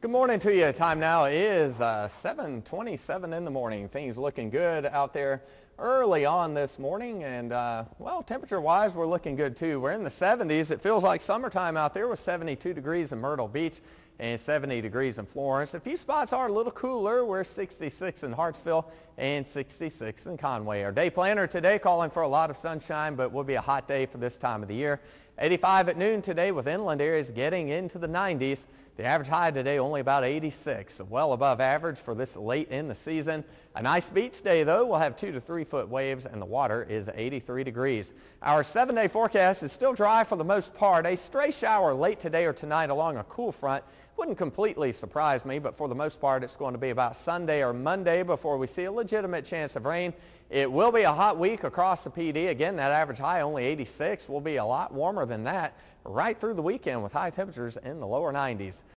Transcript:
Good morning to you. Time now is uh, 7.27 in the morning. Things looking good out there early on this morning. And, uh, well, temperature-wise, we're looking good, too. We're in the 70s. It feels like summertime out there with 72 degrees in Myrtle Beach and 70 degrees in Florence. A few spots are a little cooler. We're 66 in Hartsville and 66 in Conway. Our day planner today calling for a lot of sunshine, but will be a hot day for this time of the year. 85 at noon today with inland areas getting into the 90s. The average high today only about 86, so well above average for this late in the season. A nice beach day though. We'll have two to three foot waves and the water is 83 degrees. Our seven day forecast is still dry for the most part. A stray shower late today or tonight along a cool front wouldn't completely surprise me, but for the most part, it's going to be about Sunday or Monday before we see a legitimate chance of rain. It will be a hot week across the PD. Again, that average high only 86 will be a lot warmer than that right through the weekend with high temperatures in the lower 90s.